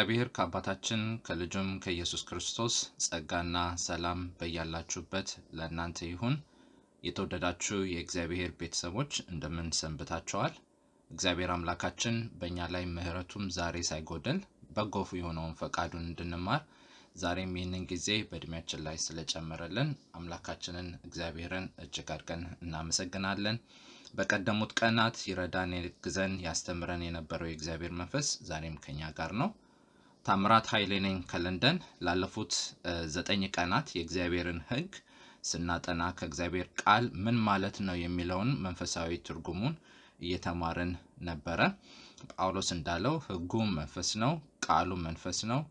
ከእግዚአብሔር ከአባታችን ከልጁም ከኢየሱስ ክርስቶስ ጸጋና ሰላም በያላችሁበት ለእናንተ ይሁን። የተወደዳችሁ የእግዚአብሔር ቤተሰቦች እንደምን ሰንብታችኋል? እግዚአብሔር አምላካችን በእኛ ላይ ምሕረቱም ዛሬ ሳይጎደል በጎፉ የሆነውን ፈቃዱን እንድንማር ዛሬም ይህንን ጊዜ በእድሜያችን ላይ ስለጨመረልን አምላካችንን እግዚአብሔርን እጅግ አድርገን እናመሰግናለን። በቀደሙት ቀናት ይረዳን፣ ግዘን ያስተምረን የነበረው የእግዚአብሔር መንፈስ ዛሬም ከኛ ጋር ነው። ታምራት ኃይሌ ነኝ ከለንደን። ላለፉት ዘጠኝ ቀናት የእግዚአብሔርን ሕግ ስናጠና ከእግዚአብሔር ቃል ምን ማለት ነው የሚለውን መንፈሳዊ ትርጉሙን እየተማርን ነበረ። ጳውሎስ እንዳለው ሕጉ መንፈስ ነው፣ ቃሉ መንፈስ ነው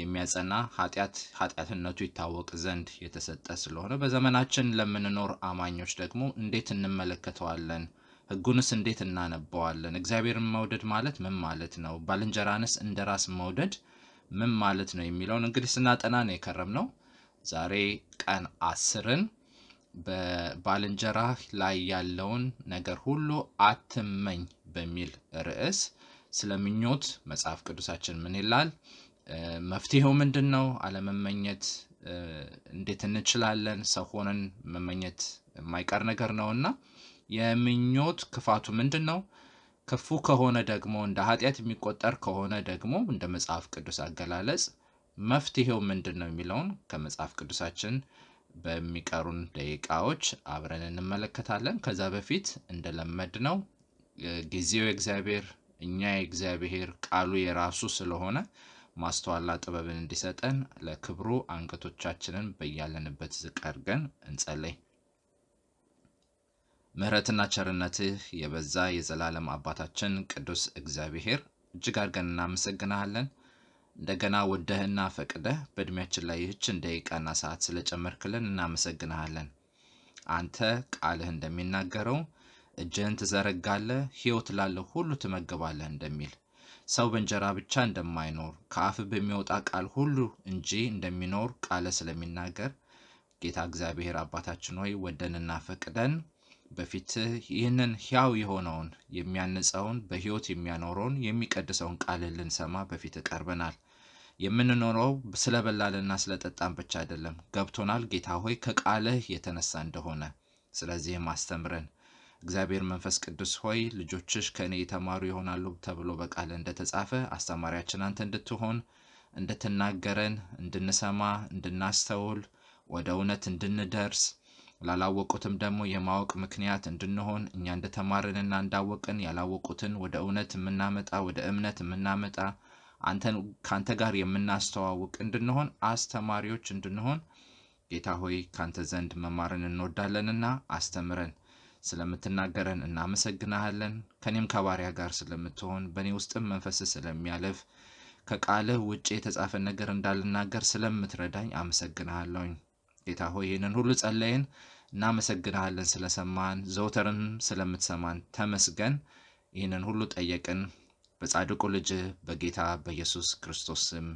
የሚያጸና ኃጢአት ኃጢአትነቱ ይታወቅ ዘንድ የተሰጠ ስለሆነ በዘመናችን ለምንኖር አማኞች ደግሞ እንዴት እንመለከተዋለን ሕጉንስ እንዴት እናነበዋለን? እግዚአብሔርን መውደድ ማለት ምን ማለት ነው? ባልንጀራንስ እንደ ራስ መውደድ ምን ማለት ነው? የሚለውን እንግዲህ ስናጠና ነው የከረም ነው። ዛሬ ቀን አስርን በባልንጀራ ላይ ያለውን ነገር ሁሉ አትመኝ በሚል ርዕስ ስለ ምኞት መጽሐፍ ቅዱሳችን ምን ይላል? መፍትሄው ምንድን ነው? አለመመኘት እንዴት እንችላለን? ሰው ሆነን መመኘት የማይቀር ነገር ነውና የምኞት ክፋቱ ምንድን ነው? ክፉ ከሆነ ደግሞ እንደ ኃጢአት የሚቆጠር ከሆነ ደግሞ እንደ መጽሐፍ ቅዱስ አገላለጽ መፍትሄው ምንድን ነው የሚለውን ከመጽሐፍ ቅዱሳችን በሚቀሩን ደቂቃዎች አብረን እንመለከታለን። ከዛ በፊት እንደለመድ ነው ጊዜው የእግዚአብሔር እኛ የእግዚአብሔር ቃሉ የራሱ ስለሆነ ማስተዋላ ጥበብን እንዲሰጠን ለክብሩ አንገቶቻችንን በያለንበት ዝቅ አድርገን እንጸለይ። ምሕረትና ቸርነትህ የበዛ የዘላለም አባታችን ቅዱስ እግዚአብሔር እጅግ አድርገን እናመሰግናሃለን። እንደገና ወደህና ፈቅደህ በእድሜያችን ላይ ይህችን ደቂቃና ሰዓት ስለጨመርክልን እናመሰግናሃለን። አንተ ቃልህ እንደሚናገረው እጅህን ትዘረጋለህ፣ ሕይወት ላለው ሁሉ ትመግባለህ እንደሚል ሰው በእንጀራ ብቻ እንደማይኖር ከአፍ በሚወጣ ቃል ሁሉ እንጂ እንደሚኖር ቃለ ስለሚናገር ጌታ እግዚአብሔር አባታችን ሆይ ወደንና ፈቅደን በፊትህ ይህንን ሕያው የሆነውን የሚያንጸውን በሕይወት የሚያኖረውን የሚቀድሰውን ቃልህ ልንሰማ በፊትህ ቀርበናል። የምንኖረው ስለ ስለጠጣን ብቻ አይደለም። ገብቶናል ጌታ ሆይ ከቃልህ የተነሳ እንደሆነ። ስለዚህም አስተምረን እግዚአብሔር መንፈስ ቅዱስ ሆይ ልጆችሽ ከእኔ የተማሩ ይሆናሉ ተብሎ በቃል እንደተጻፈ አስተማሪያችን አንተ እንድትሆን እንድትናገረን፣ እንድንሰማ፣ እንድናስተውል፣ ወደ እውነት እንድንደርስ ላላወቁትም ደግሞ የማወቅ ምክንያት እንድንሆን እኛ እንደተማርንና እንዳወቅን ያላወቁትን ወደ እውነት የምናመጣ ወደ እምነት የምናመጣ ከአንተ ጋር የምናስተዋውቅ እንድንሆን አስተማሪዎች እንድንሆን ጌታ ሆይ ካንተ ዘንድ መማርን እንወዳለንና አስተምረን። ስለምትናገረን እናመሰግናሃለን። ከኔም ከባሪያ ጋር ስለምትሆን በእኔ ውስጥም መንፈስ ስለሚያለፍ ከቃልህ ውጭ የተጻፈ ነገር እንዳልናገር ስለምትረዳኝ አመሰግናሃለሁኝ። ጌታ ሆይ ይህንን ሁሉ ጸለይን፣ እናመሰግናሃለን ስለሰማን፣ ዘውተርም ስለምትሰማን ተመስገን። ይህንን ሁሉ ጠየቅን በጻድቁ ልጅ በጌታ በኢየሱስ ክርስቶስ ስም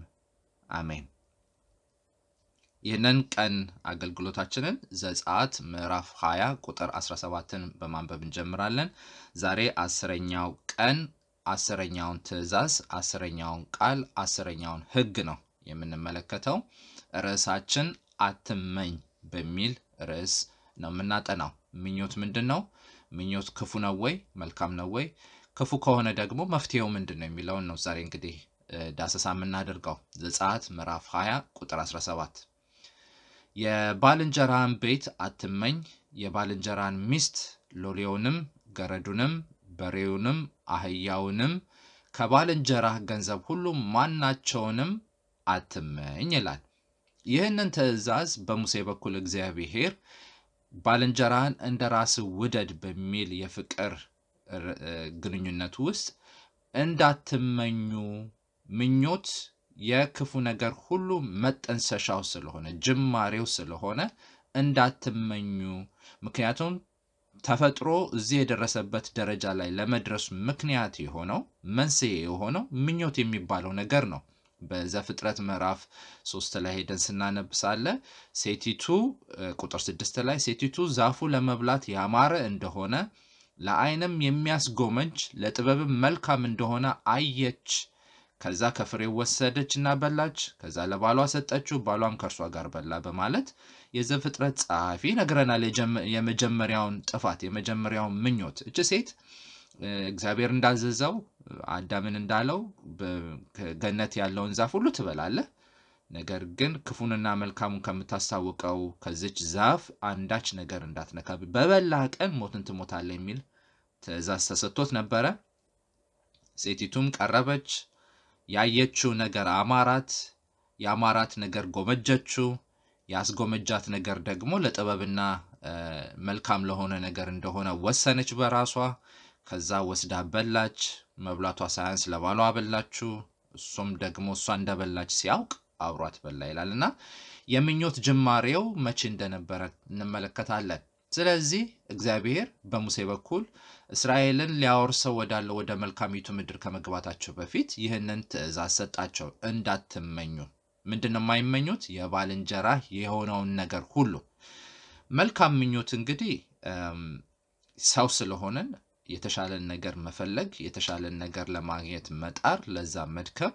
አሜን። ይህንን ቀን አገልግሎታችንን ዘጸአት ምዕራፍ 20 ቁጥር 17ን በማንበብ እንጀምራለን። ዛሬ አስረኛው ቀን አስረኛውን ትእዛዝ፣ አስረኛውን ቃል፣ አስረኛውን ሕግ ነው የምንመለከተው። ርዕሳችን አትመኝ በሚል ርዕስ ነው የምናጠናው። ምኞት ምንድን ነው? ምኞት ክፉ ነው ወይ መልካም ነው ወይ? ክፉ ከሆነ ደግሞ መፍትሄው ምንድን ነው የሚለውን ነው ዛሬ እንግዲህ ዳሰሳ የምናደርገው። ዘጸአት ምዕራፍ 20 ቁጥር 17 የባልንጀራን ቤት አትመኝ፣ የባልንጀራን ሚስት ሎሌውንም፣ ገረዱንም፣ በሬውንም፣ አህያውንም ከባልንጀራህ ገንዘብ ሁሉ ማናቸውንም አትመኝ ይላል። ይህንን ትእዛዝ በሙሴ በኩል እግዚአብሔር ባልንጀራህን እንደ ራስ ውደድ በሚል የፍቅር ግንኙነት ውስጥ እንዳትመኙ ምኞት የክፉ ነገር ሁሉ መጠንሰሻው ስለሆነ ጅማሬው ስለሆነ እንዳትመኙ። ምክንያቱም ተፈጥሮ እዚህ የደረሰበት ደረጃ ላይ ለመድረሱ ምክንያት የሆነው መንስኤ የሆነው ምኞት የሚባለው ነገር ነው። በዘፍጥረት ምዕራፍ ሶስት ላይ ሄደን ስናነብሳለ ሴቲቱ ቁጥር ስድስት ላይ ሴቲቱ ዛፉ ለመብላት ያማረ እንደሆነ ለአይንም የሚያስጎመጅ ለጥበብም መልካም እንደሆነ አየች። ከዛ ከፍሬ ወሰደች እና በላች። ከዛ ለባሏ ሰጠችው፣ ባሏም ከእርሷ ጋር በላ በማለት የዘፍጥረት ጸሐፊ ነግረናል የመጀመሪያውን ጥፋት፣ የመጀመሪያውን ምኞት እች ሴት እግዚአብሔር እንዳዘዘው አዳምን እንዳለው ገነት ያለውን ዛፍ ሁሉ ትበላለህ፣ ነገር ግን ክፉንና መልካሙን ከምታስታውቀው ከዚች ዛፍ አንዳች ነገር እንዳትነካ፣ በበላህ ቀን ሞትን ትሞታለህ የሚል ትእዛዝ ተሰጥቶት ነበረ። ሴቲቱም ቀረበች፣ ያየችው ነገር አማራት፣ የአማራት ነገር ጎመጀችው። ያስጎመጃት ነገር ደግሞ ለጥበብና መልካም ለሆነ ነገር እንደሆነ ወሰነች በራሷ። ከዛ ወስዳ በላች። መብላቷ ሳያንስ ለባሏ አበላችሁ፣ እሱም ደግሞ እሷ እንደበላች ሲያውቅ አብሯት በላ ይላል እና የምኞት ጅማሬው መቼ እንደነበረ እንመለከታለን። ስለዚህ እግዚአብሔር በሙሴ በኩል እስራኤልን ሊያወርሰው ወዳለው ወደ መልካሚቱ ምድር ከመግባታቸው በፊት ይህንን ትእዛዝ ሰጣቸው፣ እንዳትመኙ። ምንድን ነው የማይመኙት? የባልንጀራ የሆነውን ነገር ሁሉ። መልካም ምኞት እንግዲህ ሰው ስለሆነን? የተሻለን ነገር መፈለግ፣ የተሻለን ነገር ለማግኘት መጣር፣ ለዛ መድከም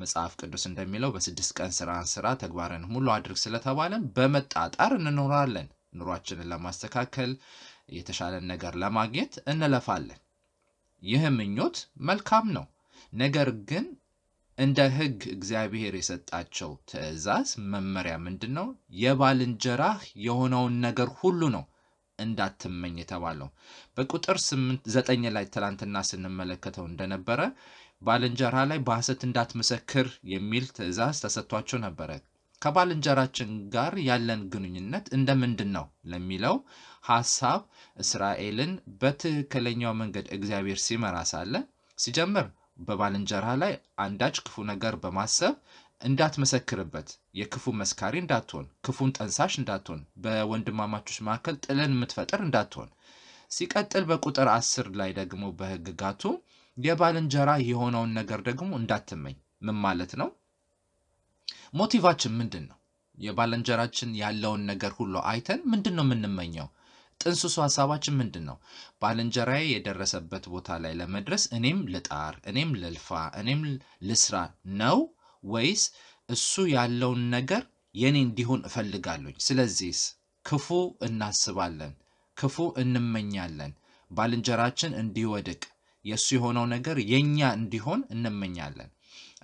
መጽሐፍ ቅዱስ እንደሚለው በስድስት ቀን ስራን ስራ ተግባርን ሙሉ አድርግ ስለተባለን በመጣጣር እንኖራለን። ኑሯችንን ለማስተካከል የተሻለን ነገር ለማግኘት እንለፋለን። ይህ ምኞት መልካም ነው። ነገር ግን እንደ ሕግ እግዚአብሔር የሰጣቸው ትእዛዝ መመሪያ ምንድን ነው? የባልንጀራህ የሆነውን ነገር ሁሉ ነው እንዳትመኝ የተባለው በቁጥር ስምንት ዘጠኝ ላይ ትላንትና ስንመለከተው እንደነበረ ባልንጀራ ላይ በሐሰት እንዳትመሰክር የሚል ትእዛዝ ተሰጥቷቸው ነበረ። ከባልንጀራችን ጋር ያለን ግንኙነት እንደ ምንድን ነው ለሚለው ሐሳብ እስራኤልን በትክክለኛው መንገድ እግዚአብሔር ሲመራ ሳለ ሲጀምር በባልንጀራ ላይ አንዳች ክፉ ነገር በማሰብ እንዳትመሰክርበት፣ የክፉ መስካሪ እንዳትሆን፣ ክፉን ጠንሳሽ እንዳትሆን፣ በወንድማማቾች መካከል ጥልን የምትፈጥር እንዳትሆን። ሲቀጥል በቁጥር አስር ላይ ደግሞ በህግጋቱ የባልንጀራ የሆነውን ነገር ደግሞ እንዳትመኝ። ምን ማለት ነው? ሞቲቫችን ምንድን ነው? የባልንጀራችን ያለውን ነገር ሁሉ አይተን ምንድን ነው የምንመኘው? ጥንስሱ ሀሳባችን ምንድን ነው? ባልንጀራዬ የደረሰበት ቦታ ላይ ለመድረስ እኔም ልጣር፣ እኔም ልልፋ፣ እኔም ልስራ ነው ወይስ እሱ ያለውን ነገር የኔ እንዲሆን እፈልጋለሁኝ? ስለዚህስ ክፉ እናስባለን፣ ክፉ እንመኛለን። ባልንጀራችን እንዲወድቅ የእሱ የሆነው ነገር የኛ እንዲሆን እንመኛለን።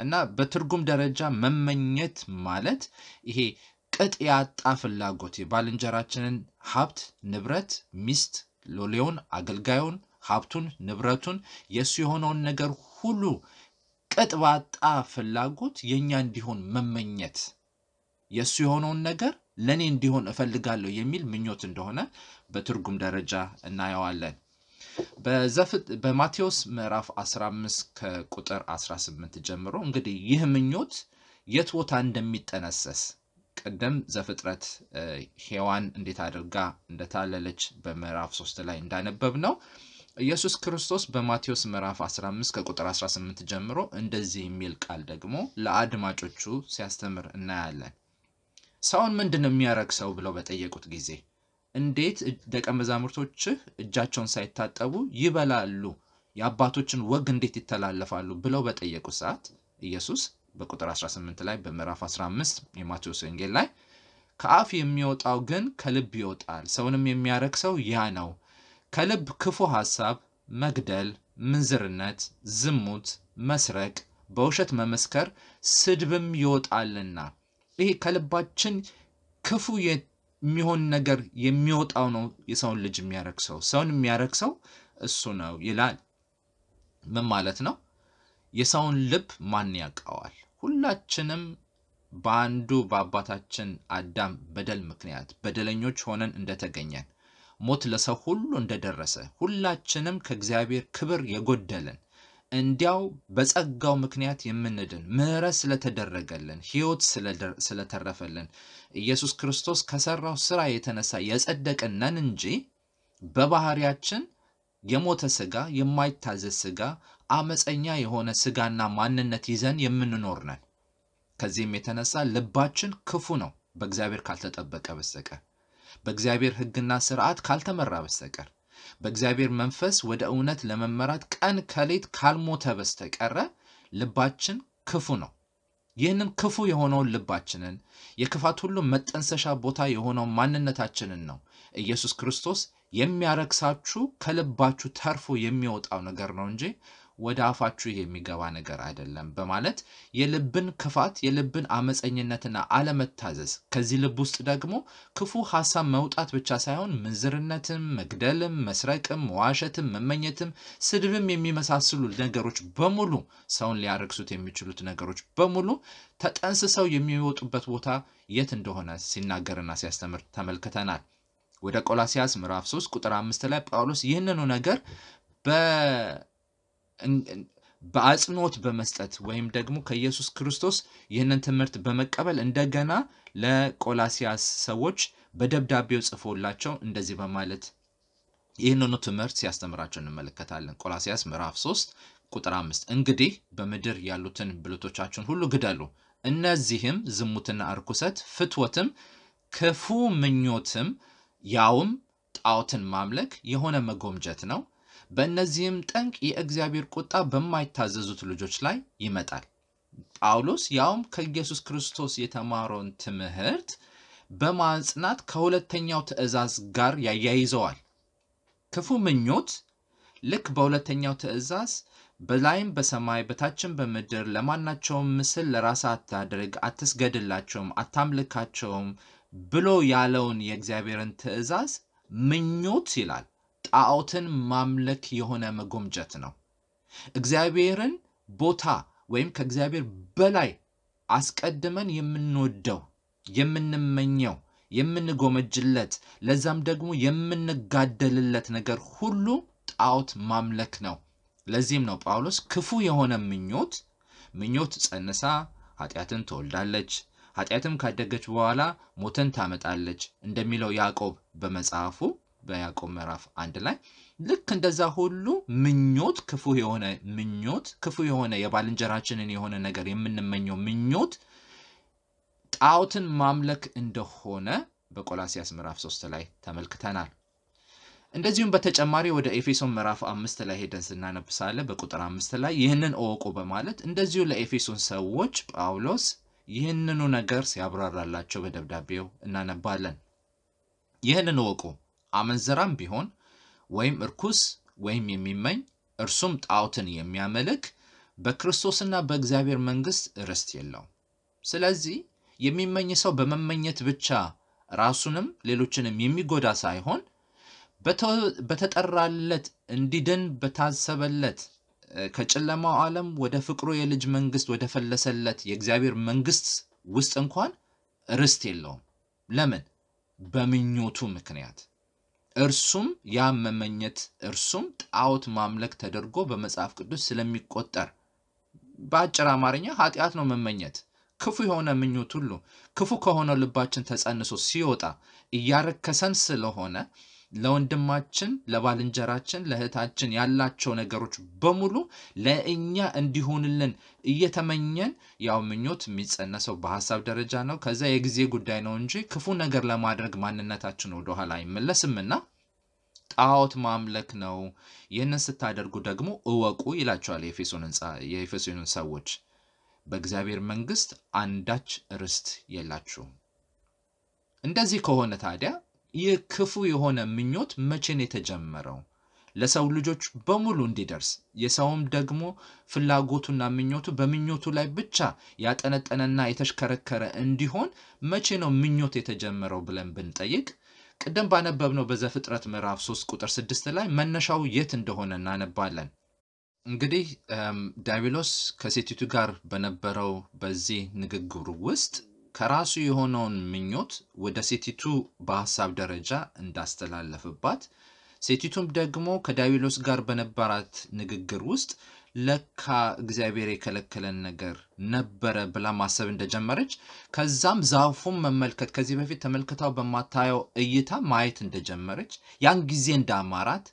እና በትርጉም ደረጃ መመኘት ማለት ይሄ ቅጥ ያጣ ፍላጎት የባልንጀራችንን ሀብት፣ ንብረት፣ ሚስት፣ ሎሌውን፣ አገልጋዩን፣ ሀብቱን፣ ንብረቱን የእሱ የሆነውን ነገር ሁሉ ቅጥ ባጣ ፍላጎት የእኛ እንዲሆን መመኘት የእሱ የሆነውን ነገር ለእኔ እንዲሆን እፈልጋለሁ የሚል ምኞት እንደሆነ በትርጉም ደረጃ እናየዋለን። በማቴዎስ ምዕራፍ 15 ከቁጥር 18 ጀምሮ እንግዲህ ይህ ምኞት የት ቦታ እንደሚጠነሰስ ቅድም ዘፍጥረት ሔዋን እንዴት አድርጋ እንደታለለች በምዕራፍ 3 ላይ እንዳነበብ ነው ኢየሱስ ክርስቶስ በማቴዎስ ምዕራፍ 15 ከቁጥር 18 ጀምሮ እንደዚህ የሚል ቃል ደግሞ ለአድማጮቹ ሲያስተምር እናያለን። ሰውን ምንድን ነው ሰው ብለው በጠየቁት ጊዜ እንዴት ደቀ መዛሙርቶችህ እጃቸውን ሳይታጠቡ ይበላሉ፣ የአባቶችን ወግ እንዴት ይተላለፋሉ ብለው በጠየቁት ሰዓት ኢየሱስ በቁጥር 18 ላይ በምዕራፍ 15 የማቴዎስ ወንጌል ላይ ከአፍ የሚወጣው ግን ከልብ ይወጣል፣ ሰውንም የሚያረክሰው ያ ነው ከልብ ክፉ ሐሳብ፣ መግደል፣ ምንዝርነት፣ ዝሙት፣ መስረቅ፣ በውሸት መመስከር፣ ስድብም ይወጣልና ይሄ ከልባችን ክፉ የሚሆን ነገር የሚወጣው ነው የሰውን ልጅ የሚያረክሰው። ሰውን የሚያረክሰው እሱ ነው ይላል። ምን ማለት ነው? የሰውን ልብ ማን ያውቀዋል? ሁላችንም በአንዱ በአባታችን አዳም በደል ምክንያት በደለኞች ሆነን እንደተገኘን ሞት ለሰው ሁሉ እንደደረሰ ሁላችንም ከእግዚአብሔር ክብር የጎደለን እንዲያው በጸጋው ምክንያት የምንድን ምሕረት ስለተደረገልን ሕይወት ስለተረፈልን ኢየሱስ ክርስቶስ ከሠራው ሥራ የተነሳ የጸደቅን ነን እንጂ በባህሪያችን የሞተ ሥጋ፣ የማይታዘዝ ሥጋ፣ አመፀኛ የሆነ ሥጋና ማንነት ይዘን የምንኖር ነን። ከዚህም የተነሳ ልባችን ክፉ ነው በእግዚአብሔር ካልተጠበቀ በስተቀር በእግዚአብሔር ሕግና ስርዓት ካልተመራ በስተቀር በእግዚአብሔር መንፈስ ወደ እውነት ለመመራት ቀን ከሌት ካልሞተ በስተቀረ ልባችን ክፉ ነው። ይህንን ክፉ የሆነውን ልባችንን የክፋት ሁሉ መጠንሰሻ ቦታ የሆነው ማንነታችንን ነው ኢየሱስ ክርስቶስ የሚያረክሳችሁ ከልባችሁ ተርፎ የሚወጣው ነገር ነው እንጂ ወደ አፋችሁ የሚገባ ነገር አይደለም በማለት የልብን ክፋት የልብን አመፀኝነትና አለመታዘዝ ከዚህ ልብ ውስጥ ደግሞ ክፉ ሀሳብ መውጣት ብቻ ሳይሆን ምንዝርነትም፣ መግደልም፣ መስረቅም፣ መዋሸትም፣ መመኘትም፣ ስድብም የሚመሳስሉ ነገሮች በሙሉ ሰውን ሊያረግሱት የሚችሉት ነገሮች በሙሉ ተጠንስሰው የሚወጡበት ቦታ የት እንደሆነ ሲናገርና ሲያስተምር ተመልክተናል። ወደ ቆላሲያስ ምዕራፍ 3 ቁጥር 5 ላይ ጳውሎስ ይህንኑ ነገር በ በአጽንኦት በመስጠት ወይም ደግሞ ከኢየሱስ ክርስቶስ ይህንን ትምህርት በመቀበል እንደገና ለቆላሲያስ ሰዎች በደብዳቤው ጽፎላቸው እንደዚህ በማለት ይህንኑ ትምህርት ሲያስተምራቸው እንመለከታለን። ቆላሲያስ ምዕራፍ 3 ቁጥር 5 እንግዲህ በምድር ያሉትን ብልቶቻችሁን ሁሉ ግደሉ፣ እነዚህም ዝሙትና እርኩሰት፣ ፍትወትም፣ ክፉ ምኞትም፣ ያውም ጣዖትን ማምለክ የሆነ መጎምጀት ነው በእነዚህም ጠንቅ የእግዚአብሔር ቁጣ በማይታዘዙት ልጆች ላይ ይመጣል። ጳውሎስ ያውም ከኢየሱስ ክርስቶስ የተማረውን ትምህርት በማጽናት ከሁለተኛው ትእዛዝ ጋር ያያይዘዋል። ክፉ ምኞት ልክ በሁለተኛው ትእዛዝ በላይም በሰማይ በታችም በምድር ለማናቸውም ምስል ለራስ አታድርግ፣ አትስገድላቸውም፣ አታምልካቸውም ብሎ ያለውን የእግዚአብሔርን ትእዛዝ ምኞት ይላል። ጣዖትን ማምለክ የሆነ መጎምጀት ነው። እግዚአብሔርን ቦታ ወይም ከእግዚአብሔር በላይ አስቀድመን የምንወደው የምንመኘው የምንጎመጅለት ለዛም ደግሞ የምንጋደልለት ነገር ሁሉ ጣዖት ማምለክ ነው። ለዚህም ነው ጳውሎስ ክፉ የሆነ ምኞት ምኞት ጸንሳ ኃጢአትን ትወልዳለች፣ ኃጢአትም ካደገች በኋላ ሞትን ታመጣለች እንደሚለው ያዕቆብ በመጽሐፉ በያዕቆብ ምዕራፍ አንድ ላይ ልክ እንደዛ ሁሉ ምኞት ክፉ የሆነ ምኞት ክፉ የሆነ የባልንጀራችንን የሆነ ነገር የምንመኘው ምኞት ጣዖትን ማምለክ እንደሆነ በቆላሲያስ ምዕራፍ ሶስት ላይ ተመልክተናል። እንደዚሁም በተጨማሪ ወደ ኤፌሶን ምዕራፍ አምስት ላይ ሄደን ስናነብሳለ በቁጥር አምስት ላይ ይህንን እወቁ በማለት እንደዚሁ ለኤፌሶን ሰዎች ጳውሎስ ይህንኑ ነገር ሲያብራራላቸው በደብዳቤው እናነባለን። ይህንን እወቁ አመንዘራም ቢሆን ወይም እርኩስ ወይም የሚመኝ እርሱም ጣዖትን የሚያመልክ በክርስቶስና በእግዚአብሔር መንግሥት ርስት የለውም። ስለዚህ የሚመኝ ሰው በመመኘት ብቻ ራሱንም ሌሎችንም የሚጎዳ ሳይሆን በተጠራለት እንዲድን በታሰበለት ከጨለማው ዓለም ወደ ፍቅሩ የልጅ መንግስት ወደ ፈለሰለት የእግዚአብሔር መንግስት ውስጥ እንኳን ርስት የለውም። ለምን? በምኞቱ ምክንያት እርሱም ያ መመኘት እርሱም ጣዖት ማምለክ ተደርጎ በመጽሐፍ ቅዱስ ስለሚቆጠር በአጭር አማርኛ ኃጢአት ነው መመኘት። ክፉ የሆነ ምኞት ሁሉ ክፉ ከሆነው ልባችን ተጸንሶ ሲወጣ እያረከሰን ስለሆነ ለወንድማችን ለባልንጀራችን ለእህታችን ያላቸው ነገሮች በሙሉ ለእኛ እንዲሆንልን እየተመኘን ያው ምኞት የሚጸነሰው በሀሳብ ደረጃ ነው። ከዛ የጊዜ ጉዳይ ነው እንጂ ክፉ ነገር ለማድረግ ማንነታችን ወደኋላ አይመለስምና ጣዖት ማምለክ ነው። ይህንን ስታደርጉ ደግሞ እወቁ ይላቸዋል የኤፌሶንን ሰዎች በእግዚአብሔር መንግስት አንዳች ርስት የላችሁም። እንደዚህ ከሆነ ታዲያ ይህ ክፉ የሆነ ምኞት መቼን የተጀመረው? ለሰው ልጆች በሙሉ እንዲደርስ የሰውም ደግሞ ፍላጎቱና ምኞቱ በምኞቱ ላይ ብቻ ያጠነጠነና የተሽከረከረ እንዲሆን መቼ ነው ምኞት የተጀመረው ብለን ብንጠይቅ ቅድም ባነበብነው በዘፍጥረት ምዕራፍ 3 ቁጥር 6 ላይ መነሻው የት እንደሆነ እናነባለን። እንግዲህ ዲያብሎስ ከሴቲቱ ጋር በነበረው በዚህ ንግግሩ ውስጥ ከራሱ የሆነውን ምኞት ወደ ሴቲቱ በሀሳብ ደረጃ እንዳስተላለፍባት ሴቲቱም ደግሞ ከዳዊሎስ ጋር በነበራት ንግግር ውስጥ ለካ እግዚአብሔር የከለከለን ነገር ነበረ ብላ ማሰብ እንደጀመረች ከዛም ዛፉን መመልከት ከዚህ በፊት ተመልክታው በማታየው እይታ ማየት እንደጀመረች ያን ጊዜ እንዳማራት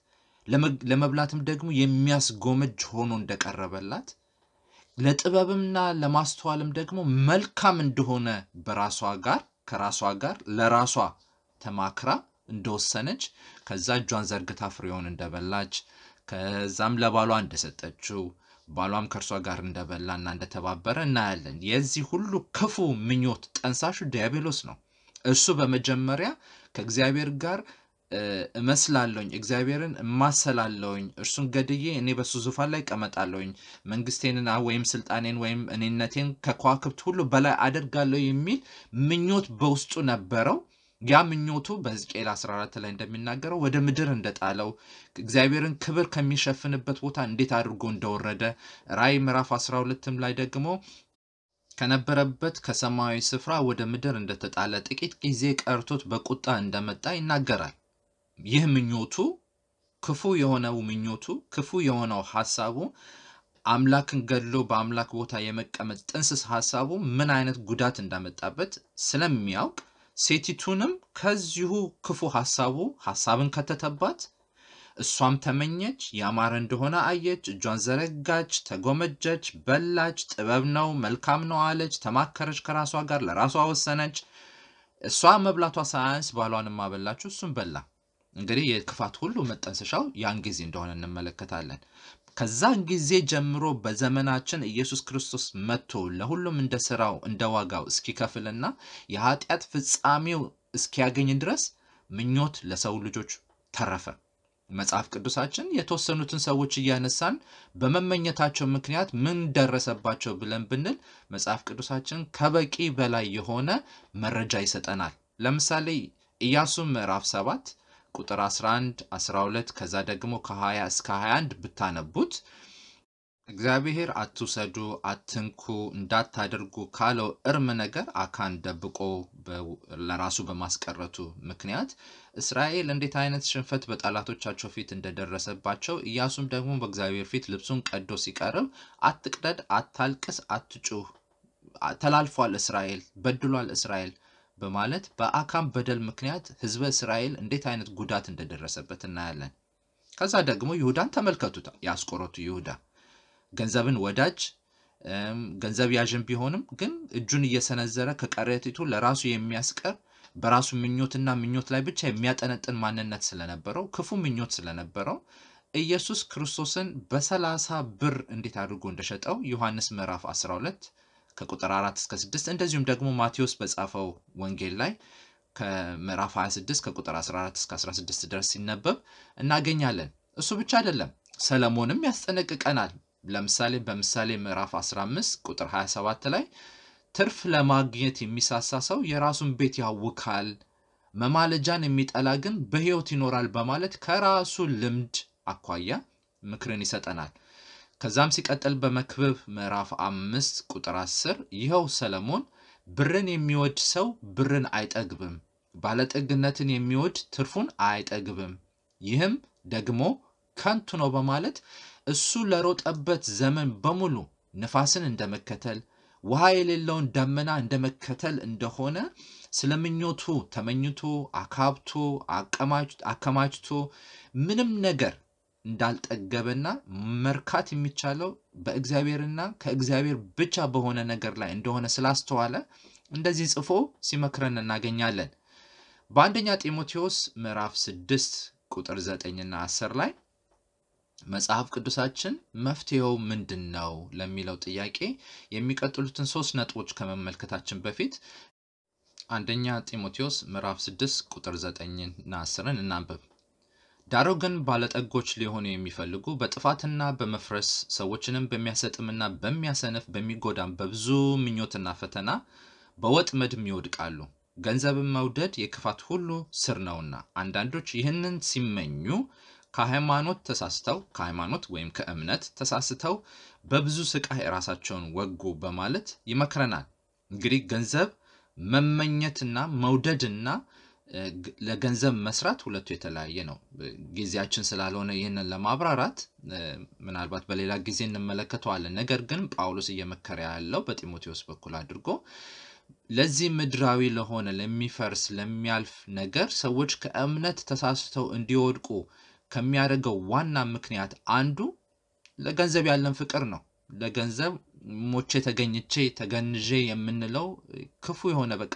ለመብላትም ደግሞ የሚያስጎመጅ ሆኖ እንደቀረበላት ለጥበብምና ለማስተዋልም ደግሞ መልካም እንደሆነ በራሷ ጋር ከራሷ ጋር ለራሷ ተማክራ እንደወሰነች ከዛ እጇን ዘርግታ ፍሬውን እንደበላች ከዛም ለባሏ እንደሰጠችው ባሏም ከእርሷ ጋር እንደበላና እንደተባበረ እናያለን። የዚህ ሁሉ ክፉ ምኞት ጠንሳሹ ዲያብሎስ ነው። እሱ በመጀመሪያ ከእግዚአብሔር ጋር እመስላለሁኝ እግዚአብሔርን እማሰላለሁኝ እርሱን ገድዬ እኔ በሱ ዙፋን ላይ ቀመጣለሁኝ መንግስቴንና ወይም ስልጣኔን ወይም እኔነቴን ከከዋክብት ሁሉ በላይ አደርጋለሁ የሚል ምኞት በውስጡ ነበረው። ያ ምኞቱ በሕዝቅኤል 14 ላይ እንደሚናገረው ወደ ምድር እንደጣለው እግዚአብሔርን ክብር ከሚሸፍንበት ቦታ እንዴት አድርጎ እንደወረደ ራእይ ምዕራፍ 12ም ላይ ደግሞ ከነበረበት ከሰማያዊ ስፍራ ወደ ምድር እንደተጣለ ጥቂት ጊዜ ቀርቶት በቁጣ እንደመጣ ይናገራል። ይህ ምኞቱ ክፉ የሆነው ምኞቱ ክፉ የሆነው ሀሳቡ አምላክን ገድሎ በአምላክ ቦታ የመቀመጥ ጥንስስ ሀሳቡ ምን አይነት ጉዳት እንዳመጣበት ስለሚያውቅ ሴቲቱንም ከዚሁ ክፉ ሀሳቡ ሀሳብን ከተተባት። እሷም ተመኘች፣ ያማረ እንደሆነ አየች፣ እጇን ዘረጋች፣ ተጎመጀች፣ በላች፣ ጥበብ ነው፣ መልካም ነው አለች፣ ተማከረች ከራሷ ጋር፣ ለራሷ ወሰነች። እሷ መብላቷ ሳያንስ ባሏንም አበላችሁ፣ እሱም በላ። እንግዲህ የክፋት ሁሉ መጠንሰሻው ያን ጊዜ እንደሆነ እንመለከታለን። ከዛን ጊዜ ጀምሮ በዘመናችን ኢየሱስ ክርስቶስ መጥቶ ለሁሉም እንደ ስራው እንደ ዋጋው እስኪከፍልና የኃጢአት ፍጻሜው እስኪያገኝ ድረስ ምኞት ለሰው ልጆች ተረፈ። መጽሐፍ ቅዱሳችን የተወሰኑትን ሰዎች እያነሳን በመመኘታቸው ምክንያት ምን ደረሰባቸው ብለን ብንል መጽሐፍ ቅዱሳችን ከበቂ በላይ የሆነ መረጃ ይሰጠናል። ለምሳሌ ኢያሱ ምዕራፍ ሰባት ቁጥር 11 12 ከዛ ደግሞ ከ20 እስከ 21 ብታነቡት እግዚአብሔር አትውሰዱ፣ አትንኩ፣ እንዳታደርጉ ካለው እርም ነገር አካን ደብቆ ለራሱ በማስቀረቱ ምክንያት እስራኤል እንዴት አይነት ሽንፈት በጠላቶቻቸው ፊት እንደደረሰባቸው ኢያሱም ደግሞ በእግዚአብሔር ፊት ልብሱን ቀዶ ሲቀርብ አትቅደድ፣ አታልቅስ፣ አትጩህ፣ ተላልፏል እስራኤል፣ በድሏል እስራኤል በማለት በአካም በደል ምክንያት ህዝበ እስራኤል እንዴት አይነት ጉዳት እንደደረሰበት እናያለን። ከዛ ደግሞ ይሁዳን ተመልከቱታ የአስቆሮቱ ይሁዳ ገንዘብን ወዳጅ ገንዘብ ያዥን ቢሆንም ግን እጁን እየሰነዘረ ከቀረቲቱ ለራሱ የሚያስቀር በራሱ ምኞትና ምኞት ላይ ብቻ የሚያጠነጥን ማንነት ስለነበረው ክፉ ምኞት ስለነበረው ኢየሱስ ክርስቶስን በሰላሳ ብር እንዴት አድርጎ እንደሸጠው ዮሐንስ ምዕራፍ 12 ከቁጥር 4 እስከ 6 እንደዚሁም ደግሞ ማቴዎስ በጻፈው ወንጌል ላይ ከምዕራፍ 26 ከቁጥር 14 እስከ 16 ድረስ ሲነበብ እናገኛለን። እሱ ብቻ አይደለም፣ ሰለሞንም ያስጠነቅቀናል። ለምሳሌ በምሳሌ ምዕራፍ 15 ቁጥር 27 ላይ ትርፍ ለማግኘት የሚሳሳ ሰው የራሱን ቤት ያውካል፣ መማለጃን የሚጠላ ግን በሕይወት ይኖራል በማለት ከራሱ ልምድ አኳያ ምክርን ይሰጠናል። ከዛም ሲቀጥል በመክብብ ምዕራፍ አምስት ቁጥር አስር ይኸው ሰለሞን ብርን የሚወድ ሰው ብርን አይጠግብም፣ ባለጠግነትን የሚወድ ትርፉን አይጠግብም፣ ይህም ደግሞ ከንቱ ነው በማለት እሱ ለሮጠበት ዘመን በሙሉ ንፋስን እንደመከተል ውሃ የሌለውን ደመና እንደመከተል እንደሆነ ስለ ምኞቱ ተመኝቶ አካብቶ አከማችቶ ምንም ነገር እንዳልጠገበና መርካት የሚቻለው በእግዚአብሔርና ከእግዚአብሔር ብቻ በሆነ ነገር ላይ እንደሆነ ስላስተዋለ እንደዚህ ጽፎ ሲመክረን እናገኛለን። በአንደኛ ጢሞቴዎስ ምዕራፍ 6 ቁጥር 9ና 10 ላይ መጽሐፍ ቅዱሳችን መፍትሄው ምንድን ነው ለሚለው ጥያቄ የሚቀጥሉትን ሶስት ነጥቦች ከመመልከታችን በፊት አንደኛ ጢሞቴዎስ ምዕራፍ 6 ቁጥር 9 እና 10ን እናንብብ። ዳሩ ግን ባለጠጎች ሊሆኑ የሚፈልጉ በጥፋትና በመፍረስ ሰዎችንም በሚያሰጥምና በሚያሰነፍ በሚጎዳም በብዙ ምኞትና ፈተና በወጥመድም ይወድቃሉ። ገንዘብን መውደድ የክፋት ሁሉ ስር ነውና አንዳንዶች ይህንን ሲመኙ ከሃይማኖት ተሳስተው ከሃይማኖት ወይም ከእምነት ተሳስተው በብዙ ስቃይ ራሳቸውን ወጉ በማለት ይመክረናል። እንግዲህ ገንዘብ መመኘትና መውደድና ለገንዘብ መስራት ሁለቱ የተለያየ ነው። ጊዜያችን ስላልሆነ ይህንን ለማብራራት ምናልባት በሌላ ጊዜ እንመለከተዋለን። ነገር ግን ጳውሎስ እየመከረ ያለው በጢሞቴዎስ በኩል አድርጎ ለዚህ ምድራዊ ለሆነ ለሚፈርስ ለሚያልፍ ነገር ሰዎች ከእምነት ተሳስተው እንዲወድቁ ከሚያደርገው ዋና ምክንያት አንዱ ለገንዘብ ያለን ፍቅር ነው። ለገንዘብ ሞቼ ተገኝቼ ተገንዤ የምንለው ክፉ የሆነ በቃ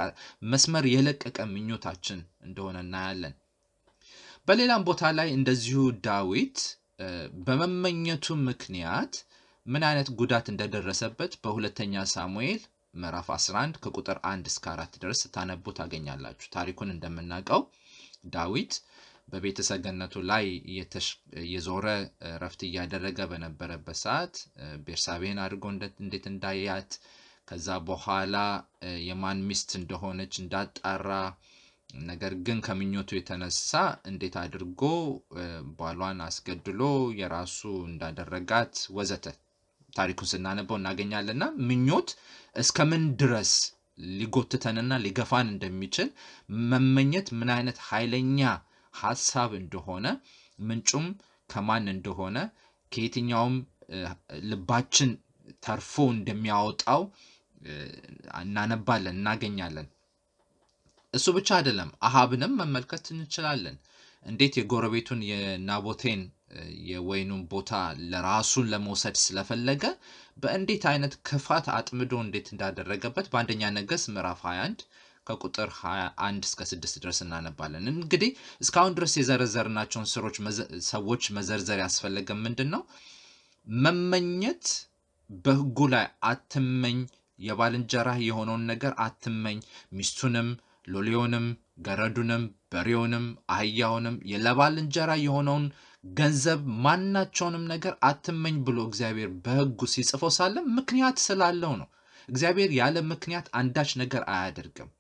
መስመር የለቀቀ ምኞታችን እንደሆነ እናያለን። በሌላም ቦታ ላይ እንደዚሁ ዳዊት በመመኘቱ ምክንያት ምን አይነት ጉዳት እንደደረሰበት በሁለተኛ ሳሙኤል ምዕራፍ 11 ከቁጥር 1 እስከ 4 ድረስ ታነቡ ታገኛላችሁ። ታሪኩን እንደምናውቀው ዳዊት በቤተሰገነቱ ላይ የዞረ እረፍት እያደረገ በነበረበት ሰዓት ቤርሳቤን አድርጎ እንዴት እንዳያት ከዛ በኋላ የማን ሚስት እንደሆነች እንዳጣራ ነገር ግን ከምኞቱ የተነሳ እንዴት አድርጎ ባሏን አስገድሎ የራሱ እንዳደረጋት ወዘተ ታሪኩን ስናነበው እናገኛለንና ምኞት እስከምን ድረስ ሊጎትተንና ሊገፋን እንደሚችል መመኘት ምን አይነት ኃይለኛ ሀሳብ እንደሆነ ምንጩም ከማን እንደሆነ ከየትኛውም ልባችን ተርፎ እንደሚያወጣው እናነባለን፣ እናገኛለን። እሱ ብቻ አይደለም፣ አሃብንም መመልከት እንችላለን። እንዴት የጎረቤቱን የናቦቴን የወይኑን ቦታ ለራሱን ለመውሰድ ስለፈለገ በእንዴት አይነት ክፋት አጥምዶ እንዴት እንዳደረገበት በአንደኛ ነገሥት ምዕራፍ 21 ከቁጥር 21 እስከ 6 ድረስ እናነባለን። እንግዲህ እስካሁን ድረስ የዘረዘርናቸውን ስሮች ሰዎች መዘርዘር ያስፈለገ ምንድን ነው? መመኘት በህጉ ላይ አትመኝ፣ የባልንጀራህ የሆነውን ነገር አትመኝ፣ ሚስቱንም፣ ሎሌውንም፣ ገረዱንም፣ በሬውንም፣ አህያውንም ለባልንጀራ የሆነውን ገንዘብ ማናቸውንም ነገር አትመኝ ብሎ እግዚአብሔር በህጉ ሲጽፎ ሳለ ምክንያት ስላለው ነው። እግዚአብሔር ያለ ምክንያት አንዳች ነገር አያደርግም።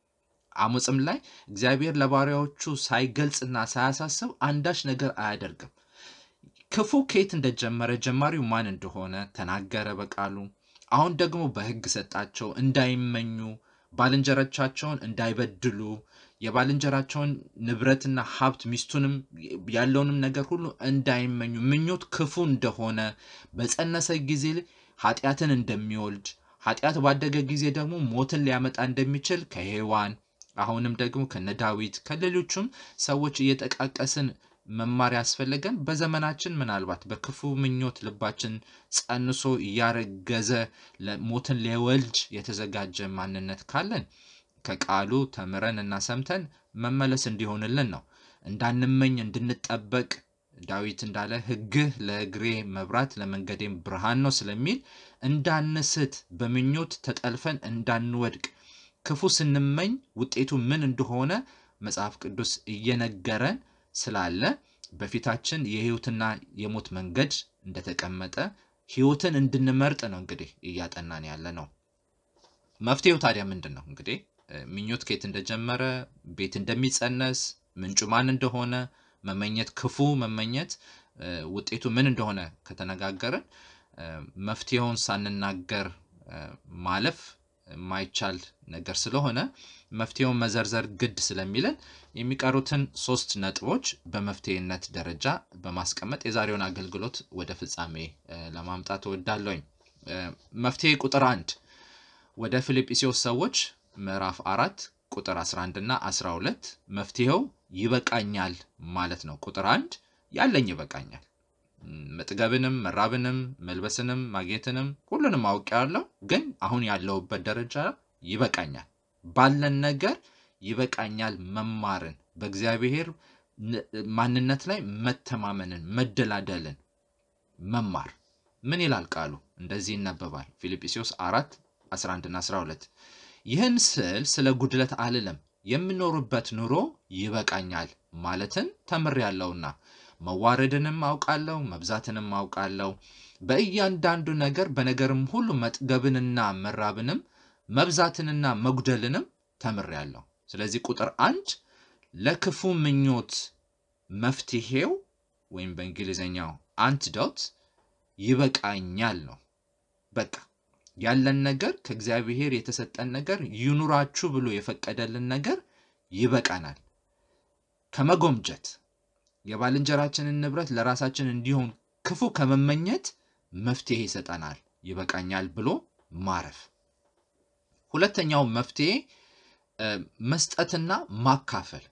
አሞጽም ላይ እግዚአብሔር ለባሪያዎቹ ሳይገልጽና ሳያሳስብ አንዳች ነገር አያደርግም። ክፉ ከየት እንደጀመረ ጀማሪው ማን እንደሆነ ተናገረ በቃሉ። አሁን ደግሞ በሕግ ሰጣቸው እንዳይመኙ ባልንጀሮቻቸውን እንዳይበድሉ የባልንጀራቸውን ንብረትና ሀብት ሚስቱንም ያለውንም ነገር ሁሉ እንዳይመኙ። ምኞት ክፉ እንደሆነ በጸነሰ ጊዜ ኃጢአትን እንደሚወልድ ኃጢአት ባደገ ጊዜ ደግሞ ሞትን ሊያመጣ እንደሚችል ከሔዋን አሁንም ደግሞ ከነ ዳዊት ከሌሎቹም ሰዎች እየጠቃቀስን መማር ያስፈለገን በዘመናችን ምናልባት በክፉ ምኞት ልባችን ጸንሶ እያረገዘ ሞትን ሊወልድ የተዘጋጀ ማንነት ካለን ከቃሉ ተምረን እና ሰምተን መመለስ እንዲሆንልን ነው። እንዳንመኝ እንድንጠበቅ ዳዊት እንዳለ ሕግህ ለእግሬ መብራት ለመንገዴም ብርሃን ነው ስለሚል እንዳንስት በምኞት ተጠልፈን እንዳንወድቅ ክፉ ስንመኝ ውጤቱ ምን እንደሆነ መጽሐፍ ቅዱስ እየነገረን ስላለ በፊታችን የህይወትና የሞት መንገድ እንደተቀመጠ ህይወትን እንድንመርጥ ነው እንግዲህ እያጠናን ያለ ነው። መፍትሄው ታዲያ ምንድን ነው? እንግዲህ ምኞት ከየት እንደጀመረ፣ ቤት እንደሚጸነስ፣ ምንጩ ማን እንደሆነ፣ መመኘት ክፉ መመኘት ውጤቱ ምን እንደሆነ ከተነጋገርን መፍትሄውን ሳንናገር ማለፍ የማይቻል ነገር ስለሆነ መፍትሄውን መዘርዘር ግድ ስለሚለን የሚቀሩትን ሶስት ነጥቦች በመፍትሄነት ደረጃ በማስቀመጥ የዛሬውን አገልግሎት ወደ ፍጻሜ ለማምጣት እወዳለሁኝ። መፍትሄ ቁጥር አንድ ወደ ፊልጵስዩስ ሰዎች ምዕራፍ አራት ቁጥር 11 እና 12 መፍትሄው ይበቃኛል ማለት ነው። ቁጥር አንድ ያለኝ ይበቃኛል። መጥገብንም መራብንም መልበስንም ማግኘትንም ሁሉንም አውቄያለሁ። ግን አሁን ያለሁበት ደረጃ ይበቃኛል፣ ባለን ነገር ይበቃኛል። መማርን በእግዚአብሔር ማንነት ላይ መተማመንን መደላደልን መማር ምን ይላል ቃሉ? እንደዚህ ይነበባል። ፊልጵስዩስ 4 11 እና 12 ይህን ስል ስለ ጉድለት አልልም፣ የምኖርበት ኑሮ ይበቃኛል ማለትን ተምሬያለሁና መዋረድንም አውቃለሁ፣ መብዛትንም አውቃለሁ። በእያንዳንዱ ነገር በነገርም ሁሉ መጥገብንና መራብንም መብዛትንና መጉደልንም ተምሬያለሁ። ስለዚህ ቁጥር አንድ ለክፉ ምኞት መፍትሄው ወይም በእንግሊዝኛው አንትዶት ይበቃኛል ነው። በቃ ያለን ነገር ከእግዚአብሔር የተሰጠን ነገር ይኑራችሁ ብሎ የፈቀደልን ነገር ይበቃናል ከመጎምጀት የባልንጀራችንን ንብረት ለራሳችን እንዲሆን ክፉ ከመመኘት መፍትሄ ይሰጠናል። ይበቃኛል ብሎ ማረፍ። ሁለተኛው መፍትሄ መስጠትና ማካፈል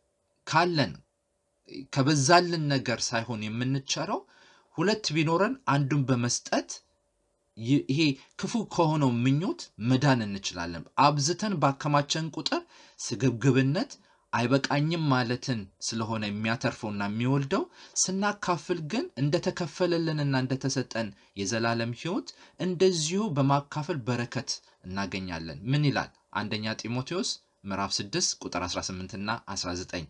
ካለን ከበዛልን ነገር ሳይሆን የምንቸረው ሁለት ቢኖረን አንዱን በመስጠት ይሄ ክፉ ከሆነው ምኞት መዳን እንችላለን። አብዝተን ባከማቸን ቁጥር ስግብግብነት አይበቃኝም ማለትን ስለሆነ የሚያተርፈውና የሚወልደው ስናካፍል ግን እንደተከፈለልንና እንደተሰጠን የዘላለም ህይወት እንደዚሁ በማካፈል በረከት እናገኛለን። ምን ይላል አንደኛ ጢሞቴዎስ ምዕራፍ 6 ቁጥር 18 እና 19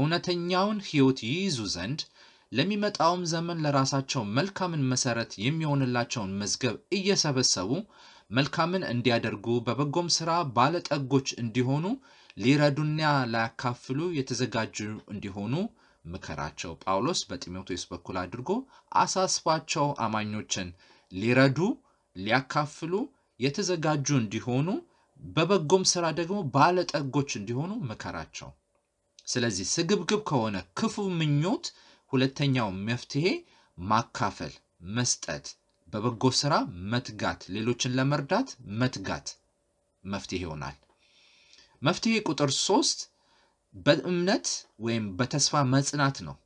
እውነተኛውን ህይወት ይይዙ ዘንድ ለሚመጣውም ዘመን ለራሳቸው መልካምን መሰረት የሚሆንላቸውን መዝገብ እየሰበሰቡ መልካምን እንዲያደርጉ በበጎም ስራ ባለጠጎች እንዲሆኑ ሊረዱና ሊያካፍሉ የተዘጋጁ እንዲሆኑ ምከራቸው። ጳውሎስ በጢሞቴዎስ በኩል አድርጎ አሳስባቸው አማኞችን ሊረዱ ሊያካፍሉ የተዘጋጁ እንዲሆኑ በበጎም ስራ ደግሞ ባለጠጎች እንዲሆኑ ምከራቸው። ስለዚህ ስግብግብ ከሆነ ክፉ ምኞት ሁለተኛው መፍትሄ ማካፈል፣ መስጠት፣ በበጎ ስራ መትጋት፣ ሌሎችን ለመርዳት መትጋት መፍትሄ ይሆናል። መፍትሄ ቁጥር ሶስት በእምነት ወይም በተስፋ መጽናት ነው።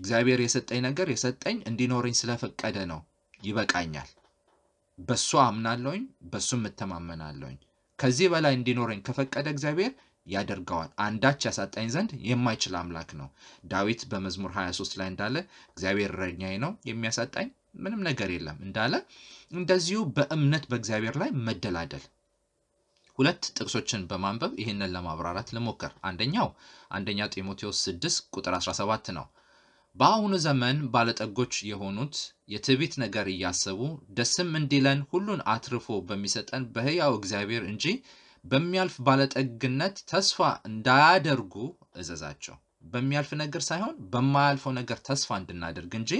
እግዚአብሔር የሰጠኝ ነገር የሰጠኝ እንዲኖረኝ ስለፈቀደ ነው። ይበቃኛል። በሱ አምናለሁኝ፣ በሱ እተማመናለሁኝ። ከዚህ በላይ እንዲኖረኝ ከፈቀደ እግዚአብሔር ያደርገዋል። አንዳች ያሳጣኝ ዘንድ የማይችል አምላክ ነው። ዳዊት በመዝሙር 23 ላይ እንዳለ እግዚአብሔር እረኛዬ ነው የሚያሳጣኝ ምንም ነገር የለም እንዳለ እንደዚሁ በእምነት በእግዚአብሔር ላይ መደላደል ሁለት ጥቅሶችን በማንበብ ይህንን ለማብራራት ልሞክር። አንደኛው አንደኛ ጢሞቴዎስ 6 ቁጥር 17 ነው። በአሁኑ ዘመን ባለጠጎች የሆኑት የትዕቢት ነገር እያሰቡ ደስም እንዲለን ሁሉን አትርፎ በሚሰጠን በሕያው እግዚአብሔር እንጂ በሚያልፍ ባለጠግነት ተስፋ እንዳያደርጉ እዘዛቸው። በሚያልፍ ነገር ሳይሆን በማያልፈው ነገር ተስፋ እንድናደርግ እንጂ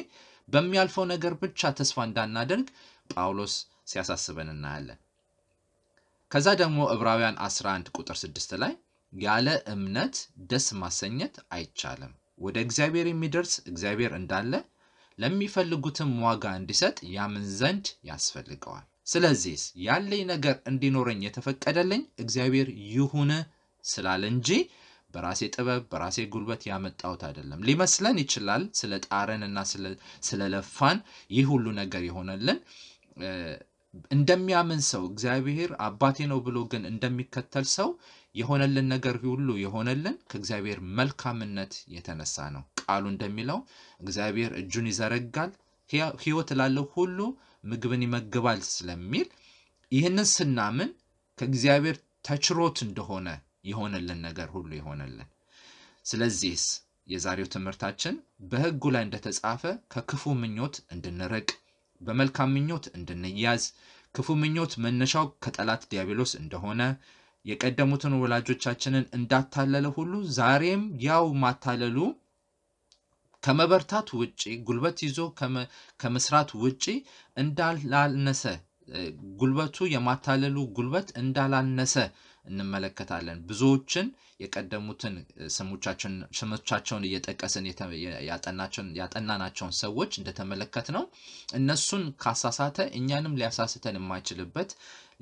በሚያልፈው ነገር ብቻ ተስፋ እንዳናደርግ ጳውሎስ ሲያሳስበን እናያለን። ከዛ ደግሞ ዕብራውያን 11 ቁጥር 6 ላይ ያለ እምነት ደስ ማሰኘት አይቻልም፣ ወደ እግዚአብሔር የሚደርስ እግዚአብሔር እንዳለ ለሚፈልጉትም ዋጋ እንዲሰጥ ያምን ዘንድ ያስፈልገዋል። ስለዚህስ ያለኝ ነገር እንዲኖረኝ የተፈቀደልኝ እግዚአብሔር ይሁን ስላለ እንጂ በራሴ ጥበብ በራሴ ጉልበት ያመጣሁት አይደለም። ሊመስለን ይችላል ስለ ጣረንና ስለለፋን ይህ ሁሉ ነገር የሆነልን እንደሚያምን ሰው እግዚአብሔር አባቴ ነው ብሎ ግን እንደሚከተል ሰው የሆነልን ነገር ሁሉ የሆነልን ከእግዚአብሔር መልካምነት የተነሳ ነው። ቃሉ እንደሚለው እግዚአብሔር እጁን ይዘረጋል፣ ሕይወት ላለው ሁሉ ምግብን ይመግባል ስለሚል ይህንን ስናምን ከእግዚአብሔር ተችሮት እንደሆነ የሆነልን ነገር ሁሉ የሆነልን። ስለዚህስ የዛሬው ትምህርታችን በሕጉ ላይ እንደተጻፈ ከክፉ ምኞት እንድንርቅ በመልካም ምኞት እንድንያዝ ክፉ ምኞት መነሻው ከጠላት ዲያብሎስ እንደሆነ የቀደሙትን ወላጆቻችንን እንዳታለለ ሁሉ ዛሬም ያው ማታለሉ ከመበርታት ውጪ ጉልበት ይዞ ከመስራት ውጪ እንዳላነሰ ጉልበቱ የማታለሉ ጉልበት እንዳላነሰ እንመለከታለን። ብዙዎችን የቀደሙትን ስሞቻቸውን እየጠቀስን ያጠናናቸውን ሰዎች እንደተመለከት ነው እነሱን ካሳሳተ እኛንም ሊያሳስተን የማይችልበት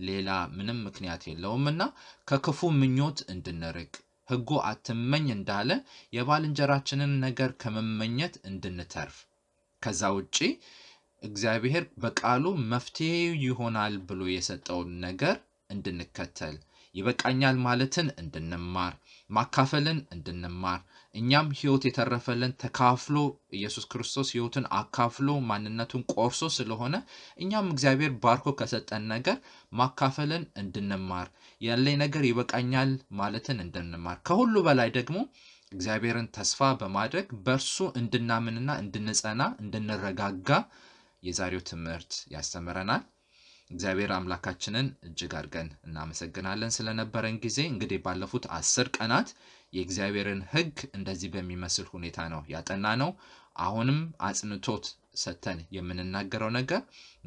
ሌላ ምንም ምክንያት የለውም እና ከክፉ ምኞት እንድንርቅ ሕጉ አትመኝ እንዳለ የባልንጀራችንን ነገር ከመመኘት እንድንተርፍ ከዛ ውጪ እግዚአብሔር በቃሉ መፍትሄ ይሆናል ብሎ የሰጠውን ነገር እንድንከተል ይበቃኛል ማለትን እንድንማር ማካፈልን እንድንማር እኛም ህይወት የተረፈልን ተካፍሎ ኢየሱስ ክርስቶስ ህይወትን አካፍሎ ማንነቱን ቆርሶ ስለሆነ እኛም እግዚአብሔር ባርኮ ከሰጠን ነገር ማካፈልን እንድንማር ያለኝ ነገር ይበቃኛል ማለትን እንድንማር ከሁሉ በላይ ደግሞ እግዚአብሔርን ተስፋ በማድረግ በእርሱ እንድናምንና እንድንጸና እንድንረጋጋ የዛሬው ትምህርት ያስተምረናል። እግዚአብሔር አምላካችንን እጅግ አድርገን እናመሰግናለን ስለነበረን ጊዜ። እንግዲህ ባለፉት አስር ቀናት የእግዚአብሔርን ሕግ እንደዚህ በሚመስል ሁኔታ ነው ያጠና ነው። አሁንም አጽንቶት ሰጥተን የምንናገረው ነገር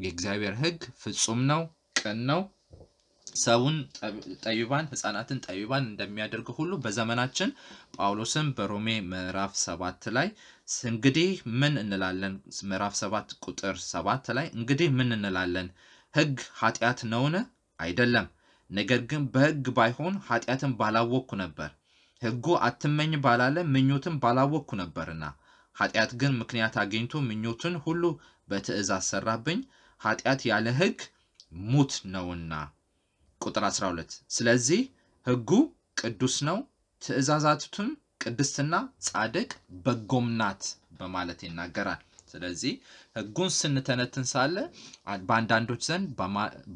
የእግዚአብሔር ሕግ ፍጹም ነው፣ ቅን ነው። ሰውን ጠቢባን ህጻናትን ጠቢባን እንደሚያደርግ ሁሉ በዘመናችን ጳውሎስም በሮሜ ምዕራፍ ሰባት ላይ እንግዲህ ምን እንላለን? ምዕራፍ ሰባት ቁጥር ሰባት ላይ እንግዲህ ምን እንላለን? ሕግ ኃጢአት ነውን? አይደለም። ነገር ግን በሕግ ባይሆን ኃጢአትን ባላወቅኩ ነበር። ሕጉ አትመኝ ባላለ ምኞትን ባላወቅኩ ነበርና። ኃጢአት ግን ምክንያት አግኝቶ ምኞትን ሁሉ በትእዛዝ ሰራብኝ። ኃጢአት ያለ ሕግ ሙት ነውና። ቁጥር 12 ስለዚህ ሕጉ ቅዱስ ነው፣ ትእዛዛቱም ቅድስትና፣ ጻድቅ፣ በጎም ናት በማለት ይናገራል። ስለዚህ ህጉን ስንተነትን ሳለ በአንዳንዶች ዘንድ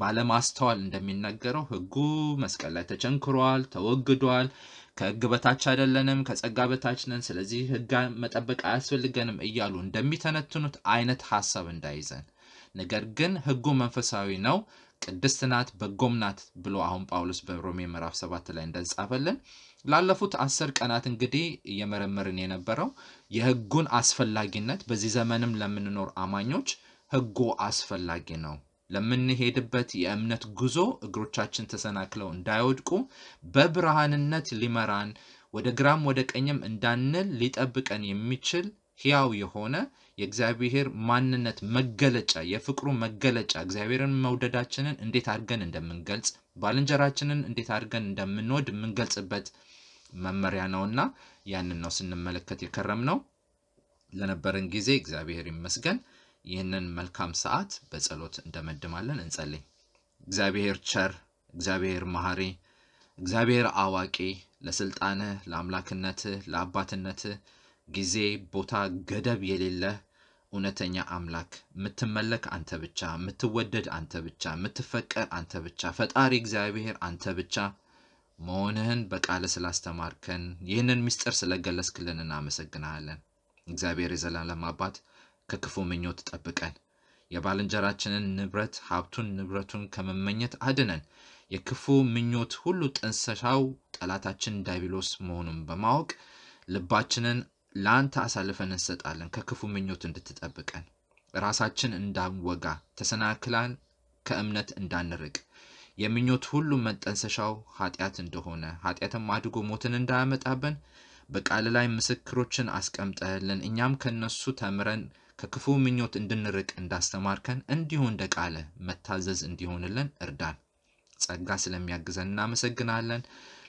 ባለማስተዋል እንደሚነገረው ህጉ መስቀል ላይ ተቸንክሯል፣ ተወግዷል፣ ከህግ በታች አይደለንም፣ ከጸጋ በታች ነን፣ ስለዚህ ህግ መጠበቅ አያስፈልገንም እያሉ እንደሚተነትኑት አይነት ሀሳብ እንዳይዘን ነገር ግን ህጉ መንፈሳዊ ነው። ቅድስት ናት በጎም ናት ብሎ አሁን ጳውሎስ በሮሜ ምዕራፍ ሰባት ላይ እንደጻፈልን ላለፉት አስር ቀናት እንግዲህ እየመረመርን የነበረው የህጉን አስፈላጊነት በዚህ ዘመንም ለምንኖር አማኞች ህጉ አስፈላጊ ነው። ለምንሄድበት የእምነት ጉዞ እግሮቻችን ተሰናክለው እንዳይወድቁ በብርሃንነት ሊመራን ወደ ግራም ወደ ቀኝም እንዳንል ሊጠብቀን የሚችል ሕያው የሆነ የእግዚአብሔር ማንነት መገለጫ የፍቅሩ መገለጫ እግዚአብሔርን መውደዳችንን እንዴት አድርገን እንደምንገልጽ ባልንጀራችንን እንዴት አድርገን እንደምንወድ የምንገልጽበት መመሪያ እና ያንን ነው ስንመለከት የከረም ነው። ለነበረን ጊዜ እግዚአብሔር ይመስገን። ይህንን መልካም ሰዓት በጸሎት እንደመድማለን። እንጸልይ። እግዚአብሔር ቸር፣ እግዚአብሔር መሐሪ፣ እግዚአብሔር አዋቂ፣ ለስልጣንህ፣ ለአምላክነትህ፣ ለአባትነትህ ጊዜ ቦታ ገደብ የሌለህ እውነተኛ አምላክ የምትመለክ አንተ ብቻ፣ የምትወደድ አንተ ብቻ፣ የምትፈቀር አንተ ብቻ፣ ፈጣሪ እግዚአብሔር አንተ ብቻ መሆንህን በቃለ ስላስተማርከን ይህንን ምስጢር ስለገለጽክልን እናመሰግናለን። እግዚአብሔር የዘላለም አባት ከክፉ ምኞት ጠብቀን፣ የባልንጀራችንን ንብረት ሀብቱን ንብረቱን ከመመኘት አድነን። የክፉ ምኞት ሁሉ ጥንሰሻው ጠላታችን ዲያብሎስ መሆኑን በማወቅ ልባችንን ለአንተ አሳልፈን እንሰጣለን ከክፉ ምኞት እንድትጠብቀን ራሳችን እንዳንወጋ ተሰናክላን ከእምነት እንዳንርቅ የምኞት ሁሉ መጠንሰሻው ኃጢአት እንደሆነ ኃጢአትም አድጎ ሞትን እንዳያመጣብን በቃል ላይ ምስክሮችን አስቀምጠህልን እኛም ከነሱ ተምረን ከክፉ ምኞት እንድንርቅ እንዳስተማርከን እንዲሁ እንደ ቃለ መታዘዝ እንዲሆንልን እርዳን። ጸጋ ስለሚያግዘን እናመሰግናለን።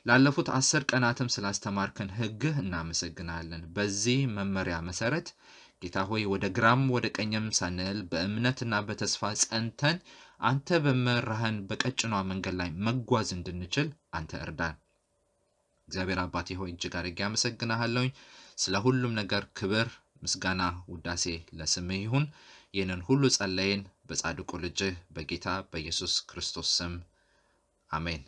ላለፉት አስር ቀናትም ስላስተማርከን ሕግህ እናመሰግናለን። በዚህ መመሪያ መሰረት ጌታ ሆይ ወደ ግራም ወደ ቀኝም ሳንል በእምነትና በተስፋ ጸንተን አንተ በመራህን በቀጭኗ መንገድ ላይ መጓዝ እንድንችል አንተ እርዳን። እግዚአብሔር አባቴ ሆይ እጅግ አድርጌ አመሰግናሃለሁኝ። ስለ ሁሉም ነገር ክብር፣ ምስጋና፣ ውዳሴ ለስምህ ይሁን። ይህንን ሁሉ ጸለይን በጻድቁ ልጅህ በጌታ በኢየሱስ ክርስቶስ ስም አሜን።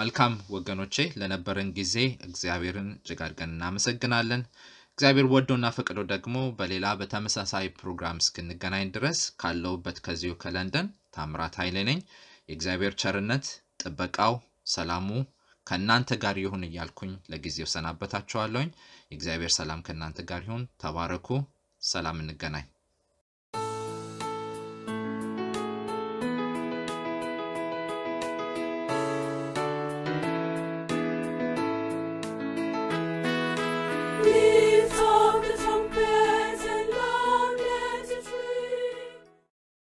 መልካም ወገኖቼ ለነበረን ጊዜ እግዚአብሔርን እጅግ አድርገን እናመሰግናለን። እግዚአብሔር ወዶና ፈቅዶ ደግሞ በሌላ በተመሳሳይ ፕሮግራም እስክንገናኝ ድረስ ካለውበት ከዚሁ ከለንደን ታምራት ኃይሌ ነኝ። የእግዚአብሔር ቸርነት፣ ጥበቃው፣ ሰላሙ ከእናንተ ጋር ይሁን እያልኩኝ ለጊዜው ሰናበታችኋለሁኝ። የእግዚአብሔር ሰላም ከእናንተ ጋር ይሁን። ተባረኩ። ሰላም፣ እንገናኝ።